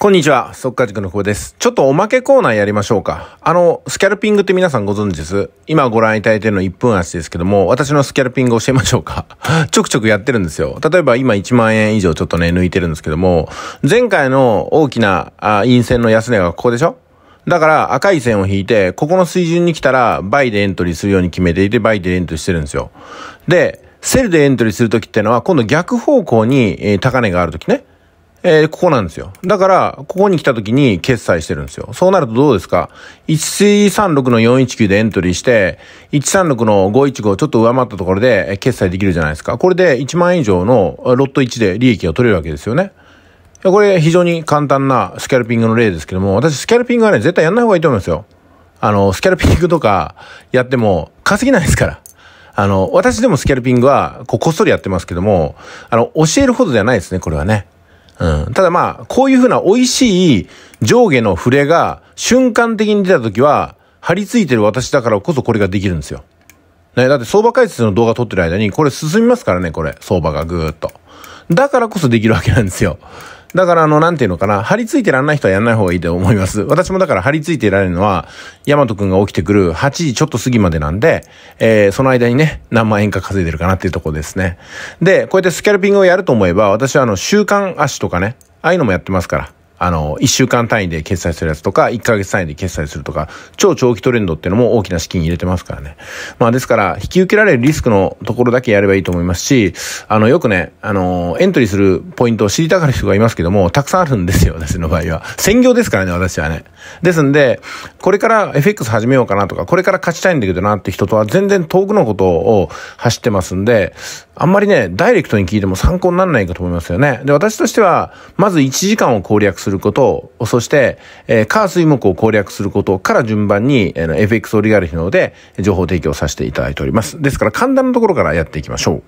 こんにちは、速稼塾の久保です。ちょっとおまけコーナーやりましょうか。あの、スキャルピングって皆さんご存知です今ご覧いただいているの1分足ですけども、私のスキャルピング教えましょうか。ちょくちょくやってるんですよ。例えば今1万円以上ちょっとね、抜いてるんですけども、前回の大きなあ陰線の安値がここでしょだから赤い線を引いて、ここの水準に来たら、バイでエントリーするように決めていて、バイでエントリーしてるんですよ。で、セルでエントリーするときってのは、今度逆方向に高値があるときね。えー、ここなんですよ。だから、ここに来た時に決済してるんですよ。そうなるとどうですか ?136 の419でエントリーして、136の515をちょっと上回ったところで決済できるじゃないですか。これで1万円以上のロット1で利益が取れるわけですよね。これ非常に簡単なスキャルピングの例ですけども、私スキャルピングはね、絶対やんない方がいいと思いますよ。あの、スキャルピングとかやっても稼ぎないですから。あの、私でもスキャルピングは、こう、こっそりやってますけども、あの、教えるほどではないですね、これはね。うん。ただまあ、こういうふうな美味しい上下の触れが瞬間的に出た時は、張り付いてる私だからこそこれができるんですよ。ね、だって相場解説の動画撮ってる間に、これ進みますからね、これ。相場がぐーっと。だからこそできるわけなんですよ。だから、あの、なんていうのかな、張り付いてらんない人はやんない方がいいと思います。私もだから張り付いてられるのは、ヤマトくんが起きてくる8時ちょっと過ぎまでなんで、えー、その間にね、何万円か稼いでるかなっていうとこですね。で、こうやってスキャルピングをやると思えば、私はあの、週刊足とかね、ああいうのもやってますから。あの、1週間単位で決済するやつとか、1ヶ月単位で決済するとか、超長期トレンドっていうのも大きな資金入れてますからね。まあですから、引き受けられるリスクのところだけやればいいと思いますし、あの、よくね、あの、エントリーするポイントを知りたがる人がいますけども、たくさんあるんですよ、私の場合は。専業ですからね、私はね。ですんで、これから FX 始めようかなとか、これから勝ちたいんだけどなって人とは全然遠くのことを走ってますんで、あんまりね、ダイレクトに聞いても参考にならないかと思いますよね。で、私としては、まず1時間を攻略するすることを、そして、えー、火水木を攻略することから順番に、えー、FX オリガルヒので情報提供させていただいております。ですから簡単なところからやっていきましょう。